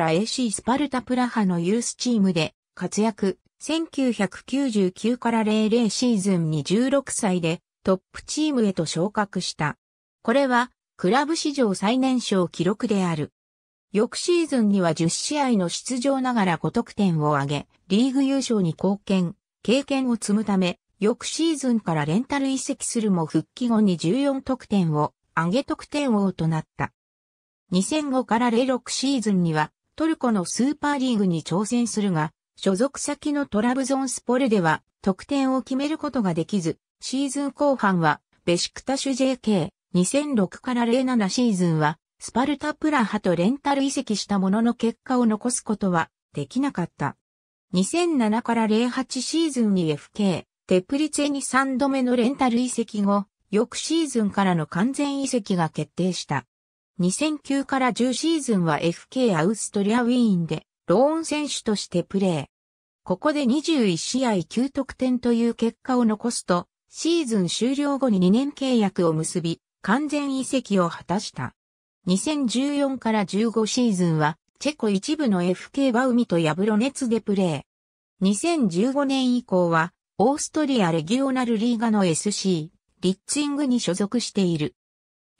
から AC スパルタプラハのユースチームで活躍。1999から00シーズンに16歳でトップチームへと昇格した。これはクラブ史上最年少記録である。翌シーズンには10試合の出場ながら5得点を挙げ、リーグ優勝に貢献、経験を積むため、翌シーズンからレンタル移籍するも復帰後に14得点を、上げ得点王となった。2005から06シーズンには、トルコのスーパーリーグに挑戦するが、所属先のトラブゾンスポルでは得点を決めることができず、シーズン後半はベシクタシュ JK2006 から07シーズンはスパルタプラハとレンタル移籍したものの結果を残すことはできなかった。2007から08シーズンに FK、テプリツェに3度目のレンタル移籍後、翌シーズンからの完全移籍が決定した。2009から10シーズンは FK アウストリアウィーンでローン選手としてプレー。ここで21試合9得点という結果を残すと、シーズン終了後に2年契約を結び、完全移籍を果たした。2014から15シーズンは、チェコ一部の FK バウミとヤブロネツでプレー。2015年以降は、オーストリアレギオナルリーガの SC、リッツィングに所属している。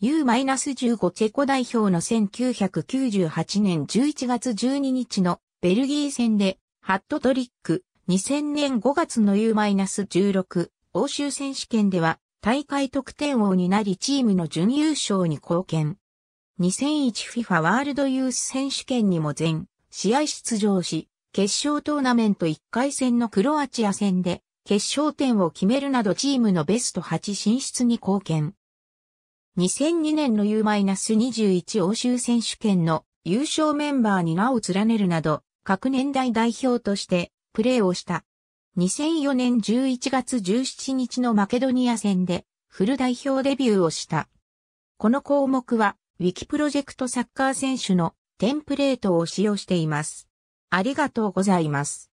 U-15 チェコ代表の1998年11月12日のベルギー戦でハットトリック2000年5月の U-16 欧州選手権では大会得点王になりチームの準優勝に貢献。2001FIFA ワールドユース選手権にも全試合出場し、決勝トーナメント1回戦のクロアチア戦で決勝点を決めるなどチームのベスト8進出に貢献。2002年の U-21 欧州選手権の優勝メンバーに名を連ねるなど、各年代代表としてプレーをした。2004年11月17日のマケドニア戦でフル代表デビューをした。この項目は、ウィキプロジェクトサッカー選手のテンプレートを使用しています。ありがとうございます。